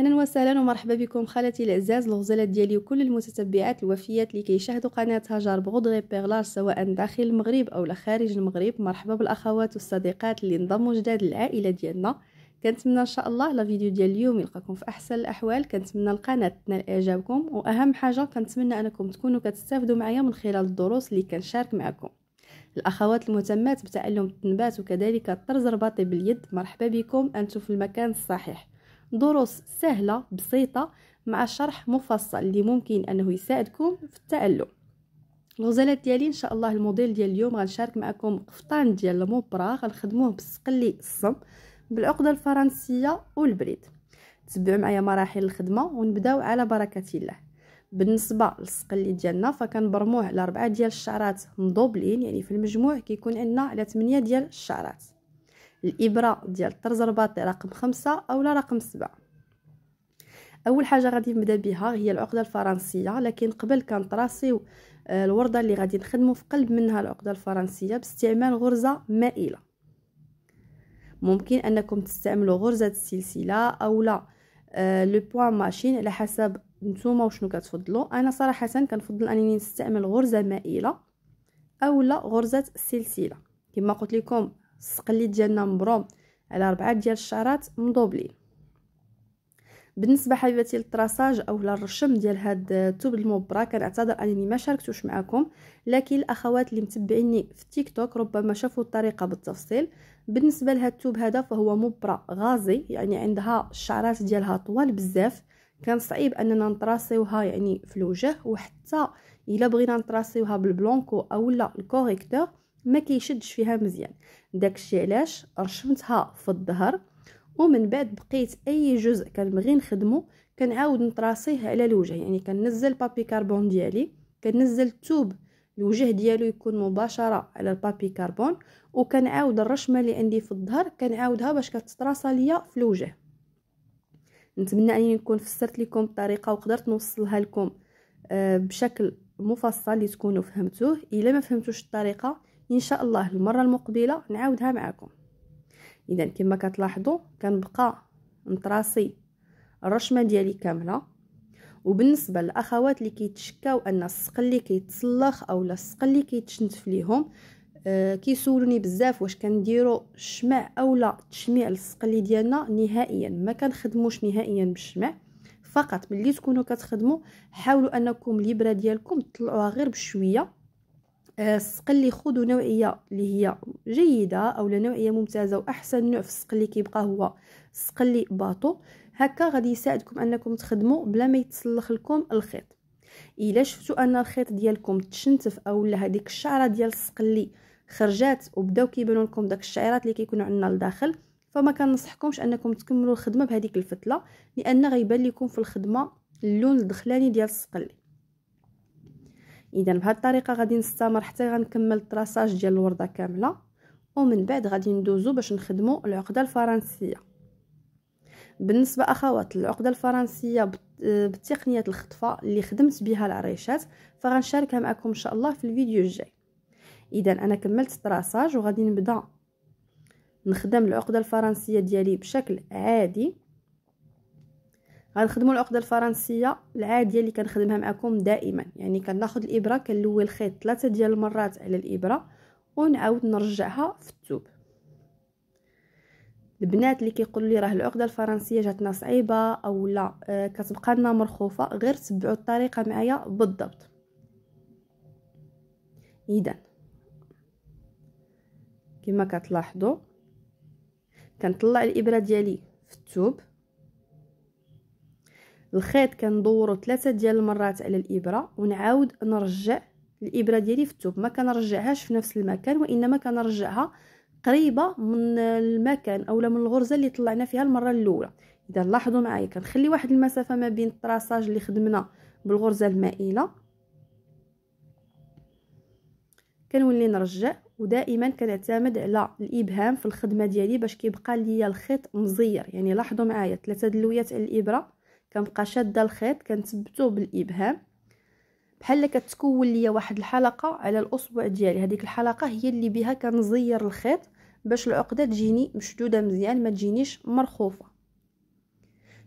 اهلا وسهلا ومرحبا بكم خالتي الاعزاز الغزلات ديالي وكل المتتبعات الوفيات اللي كيشاهدوا قناه هاجر بغودغي بيغلاج سواء داخل المغرب او خارج المغرب مرحبا بالاخوات والصديقات اللي انضموا جداد للعائله ديالنا كنتمنى ان شاء الله لا فيديو ديال اليوم يلقاكم في احسن الاحوال كنتمنى القناه تنال اعجابكم واهم حاجه كنتمنى انكم تكونوا كتستافدوا معايا من خلال الدروس اللي كنشارك معكم الاخوات المهتمات بتعلم التنبات وكذلك الطرز الرباطي باليد مرحبا بكم انتم في المكان الصحيح دروس سهلة بسيطة مع شرح مفصل اللي ممكن أنه يساعدكم في التعلم الغزالات ديالي ان شاء الله الموديل ديال اليوم غنشارك معكم قفطان ديال الموبرا غنخدموه بالسقلي الصم بالعقده الفرنسيه والبريد تبعوا معايا مراحل الخدمه ونبداو على بركه الله بالنسبه للسقلي ديالنا فكنبرموه على ربعة ديال الشعرات مضوبلين يعني في المجموع كيكون عندنا على تمنية ديال الشعرات الابره ديال الطرز الرباطي رقم خمسة اولا رقم سبعة اول حاجه غادي نبدا بها هي العقده الفرنسيه لكن قبل كنطراسيو آه، الورده اللي غادي نخدمو في قلب منها العقده الفرنسيه باستعمال غرزه مائله ممكن انكم تستعملوا غرزه السلسله اولا آه، لو بوان ماشين على حسب نتوما وشنو كتفضلوا انا صراحه كنفضل انني نستعمل غرزه مائله اولا غرزه السلسله كما قلت لكم السقلي ديالنا مبروم على ربعة ديال الشعرات مضوبلين بالنسبه حبيباتي للتراساج اولا الرشم ديال هاد الثوب المبره كنعتذر انني ما شاركتوش معكم لكن الاخوات اللي متبعيني في تيك توك ربما شافوا الطريقه بالتفصيل بالنسبه لهاد الثوب هذا فهو مبره غازي يعني عندها الشعرات ديالها طوال بزاف كان صعيب اننا نطراسيوها يعني في الوجه وحتى الا بغينا نطراسيوها بالبلونكو اولا الكوريكتور ما كيشدش فيها مزيان داكشي علاش رشمتها في الظهر ومن بعد بقيت اي جزء كنبغي نخدمه كنعاود نطراسيه على الوجه يعني كنزل بابي كربون ديالي كنزل الثوب الوجه ديالو يكون مباشره على البابي كربون وكنعاود الرشمه اللي عندي في الظهر كنعاودها باش كتطراسا ليا في الوجه نتمنى اني نكون فسرت لكم الطريقه وقدرت نوصلها لكم آه، بشكل مفصل اللي تكونوا فهمتوه الا ما فهمتوش الطريقه ان شاء الله المره المقبله نعاودها معكم اذا كما كتلاحظوا كنبقى نطراسي الرشمه ديالي كامله وبالنسبه للاخوات اللي كيتشكاو ان السق اللي كيتسلخ اولا السق اللي كيتشنتف ليهم آه كيسولوني بزاف واش كنديروا الشمع اولا تشميع السقلي ديالنا نهائيا ما كنخدموش نهائيا بالشمع فقط ملي تكونوا كتخدموا حاولوا انكم الابره ديالكم تطلعوها غير بشويه آه، السقل اللي خذوا نوعيه اللي هي جيده اولا نوعيه ممتازه واحسن نوع في السقل اللي كيبقى هو السقل اللي باطو هكا غادي يساعدكم انكم تخدموا بلا ما يتسلخ لكم الخيط الا شفتوا ان الخيط ديالكم تشنتف اولا هذيك الشعره ديال السقل اللي خرجات وبداو كيبانوا لكم داك الشعيرات اللي كيكونوا عندنا لداخل فما كنصحكمش انكم تكملوا الخدمه بهذيك الفتله لان غيبان لكم في الخدمه اللون الدخلاني ديال السقل اذا بهذه الطريقه غادي نستمر حتى غنكمل التراساج ديال الورده كامله ومن بعد غادي ندوزو باش نخدمو العقده الفرنسيه بالنسبه اخوات العقده الفرنسيه بالتقنيه الخطفه اللي خدمت بها العريشات فغنشاركها معكم ان شاء الله في الفيديو الجاي اذا انا كملت التراساج وغادي نبدا نخدم العقده الفرنسيه ديالي بشكل عادي غنخدموا العقده الفرنسيه العاديه اللي كنخدمها معكم دائما يعني كناخذ الابره كنلوي الخيط ثلاثه ديال المرات على الابره ونعاود نرجعها في الثوب البنات اللي كيقولوا لي راه العقده الفرنسيه جاتنا صعيبه او لا آه، كتبقى لنا مرخوفه غير تبعوا الطريقه معايا بالضبط اذا كما كتلاحظوا كنطلع الابره ديالي في الثوب الخيط كندورو ثلاثه ديال المرات على الابره ونعاود نرجع الابره ديالي في التوب ما كنرجعهاش في نفس المكان وانما كنرجعها قريبه من المكان اولا من الغرزه اللي طلعنا فيها المره الاولى اذا لاحظوا معايا كنخلي واحد المسافه ما بين التراساج اللي خدمنا بالغرزه المائله كنولي نرجع ودائما كنعتمد على الابهام في الخدمه ديالي باش كيبقى ليا الخيط مزير يعني لاحظوا معايا ثلاثه دلويات على الابره كنبقى شاده الخيط كنثبتو بالابهام بحال كتكون ليا واحد الحلقه على الاصبع ديالي هذيك الحلقه هي اللي بها كنزير الخيط باش العقده تجيني مشدوده مزيان ما تجينيش مرخوفه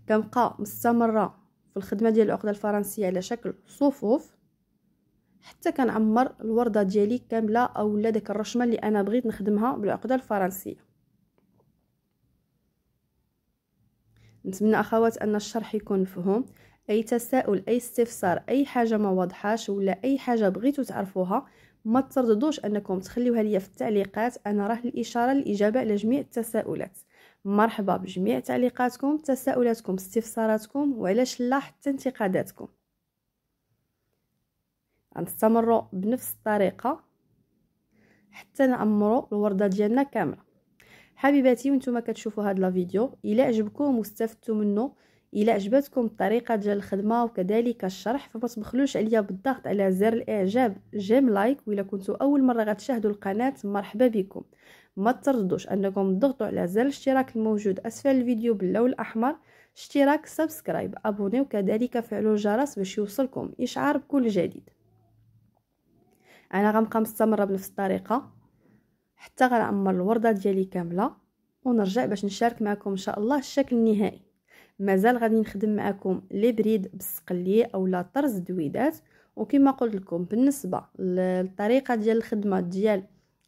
كنبقى مستمره في الخدمه ديال العقده الفرنسيه على شكل صفوف حتى كنعمر الورده ديالي كامله اولا داك الرشمه اللي انا بغيت نخدمها بالعقده الفرنسيه نتمنى اخوات ان الشرح يكون مفهوم اي تساؤل اي استفسار اي حاجه ما واضحاش ولا اي حاجه بغيتو تعرفوها ما ترددوش انكم تخليوها ليا في التعليقات انا راه الاشاره الاجابه على جميع التساؤلات مرحبا بجميع تعليقاتكم تساؤلاتكم استفساراتكم وعلاش لا حتى انتقاداتكم نستمر بنفس الطريقه حتى نعمروا الورده ديالنا كامله حبيباتي وانتم كتشوفوا هاد لا فيديو الا عجبكم واستفدتوا منه الا عجبتكم الطريقه ديال الخدمه وكذلك الشرح فما تبخلوش عليا بالضغط على زر الاعجاب جيم لايك الا كنتوا اول مره غتشاهدوا القناه مرحبا بكم ما تردوش انكم تضغطوا على زر الاشتراك الموجود اسفل الفيديو باللون الاحمر اشتراك سبسكرايب ابوني وكذلك فعلوا الجرس باش يوصلكم اشعار بكل جديد انا غنبقى مستمره بنفس الطريقه حتى غنعمر الورده ديالي كامله ونرجع باش نشارك معكم ان شاء الله الشكل النهائي مازال غادي نخدم معكم لي بريد بالسقليه اولا طرز دويدات وكما قلت لكم بالنسبه للطريقه ديال الخدمه ديال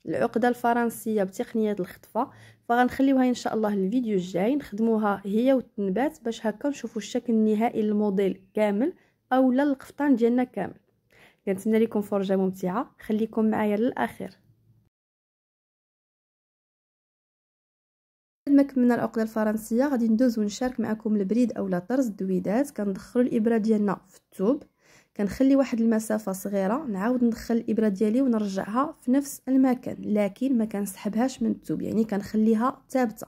العقده الفرنسيه بتقنيه الخطفه فغنخليوها ان شاء الله الفيديو الجاي نخدموها هي والتنبات باش هكا نشوفوا الشكل النهائي للموديل كامل اولا القفطان ديالنا كامل كنتمنى لكم فرجه ممتعه خليكم معايا للاخر ما كملنا العقده الفرنسيه غادي ندوز ونشارك معكم البريد اولا طرز الدويدات كندخلوا الابره ديالنا في الثوب كنخلي واحد المسافه صغيره نعاود ندخل الابره ديالي ونرجعها في نفس المكان لكن ما كنسحبهاش من الثوب يعني كنخليها ثابته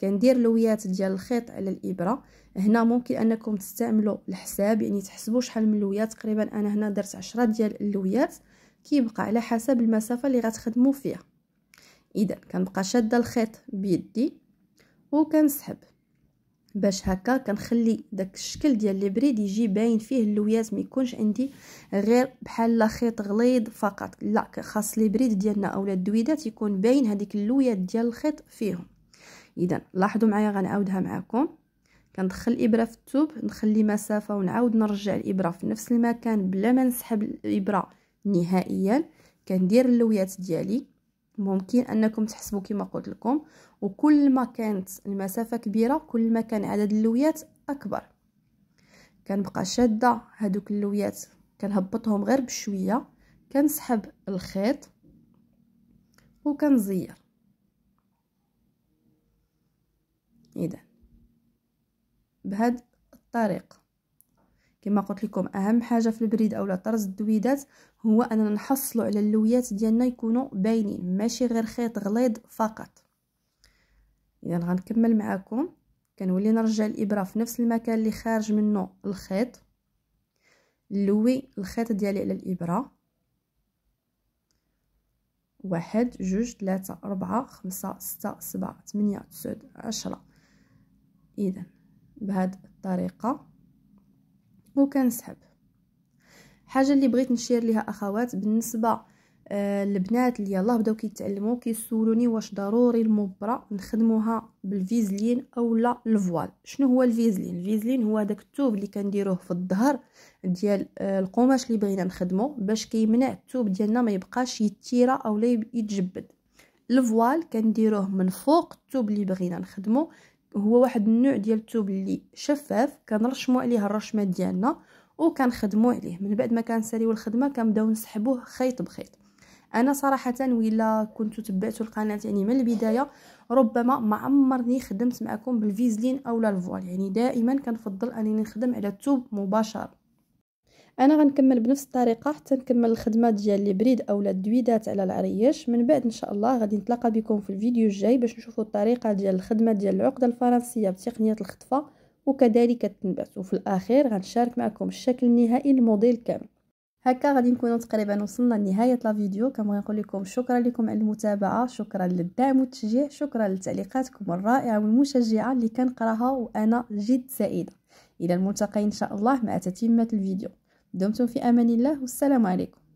كندير لويات ديال الخيط على الابره هنا ممكن انكم تستعملوا الحساب يعني تحسبوا شحال من لويات تقريبا انا هنا درت عشرة ديال اللويات كيبقى على حسب المسافه اللي غتخدموا فيها اذا كنبقى شاده الخيط بيدي وكنسحب باش هكا كنخلي داك الشكل ديال بريد يجي باين فيه اللويات ما يكونش عندي غير بحال لا خيط غليظ فقط لا خاص بريد ديالنا اولا الدويدات يكون باين هذيك اللويات ديال الخيط فيهم اذا لاحظوا معايا غنعاودها معكم كندخل الابره في الثوب نخلي مسافه ونعاود نرجع الابره في نفس المكان بلا ما نسحب الابره نهائيا كندير اللويات ديالي ممكن انكم تحسبوا كما قلت لكم وكل ما كانت المسافه كبيره كل ما كان عدد اللويات اكبر كنبقى شاده هادوك اللويات كنهبطهم غير بشويه كنسحب الخيط وكنزير اذا بهاد الطريقه كما قلت لكم اهم حاجه في البريد اولا طرز الدويدات هو اننا نحصلوا على اللويات ديالنا يكونوا باينين ماشي غير خيط غليظ فقط اذا غنكمل معاكم كنولي نرجع الابره في نفس المكان اللي خارج منه الخيط نلوي الخيط ديالي على الابره واحد جوج ثلاثة أربعة خمسة ستة سبعة ثمانية تسعة عشرة إذا بهاد الطريقة وكنسحب حاجة اللي بغيت نشير لها أخوات بالنسبة آه، البنات اللي يلاه بداو كيتعلموا كيسولوني واش ضروري المبره نخدموها بالفيزلين او لا الفوال شنو هو الفيزلين الفيزلين هو داك الثوب اللي كنديروه في الظهر ديال آه، القماش اللي بغينا نخدمه باش كيمنع الثوب ديالنا ما يبقاش يتيرا او لا يتجبد الفوال كنديروه من فوق الثوب اللي بغينا نخدمه هو واحد النوع ديال الثوب اللي شفاف كنرشمو عليه الرشمه ديالنا وكنخدمو عليه من بعد ما كنساليو الخدمه كنبداو نسحبوه خيط بخيط انا صراحه ولا كنت تبعت القناه يعني من البدايه ربما ما عمرني خدمت معكم بالفيزلين اولا الفوال يعني دائما كنفضل انني نخدم على التوب مباشر انا غنكمل بنفس الطريقه حتى نكمل الخدمه ديال البريد اولا الدويدات على العريش من بعد ان شاء الله غادي نتلاقى بكم في الفيديو الجاي باش نشوفوا الطريقه ديال الخدمه ديال العقده الفرنسيه بتقنيه الخطفه وكذلك التنبت وفي الاخير غنشارك معكم الشكل النهائي الموديل كامل هكا غادي نكونوا تقريبا وصلنا لنهايه لا فيديو كنبغي نقول لكم شكرا لكم على المتابعه شكرا للدعم والتشجيع شكرا لتعليقاتكم الرائعه والمشجعه اللي كنقراها وانا جد سعيده الى الملتقى ان شاء الله مع تتمه الفيديو دمتم في امان الله والسلام عليكم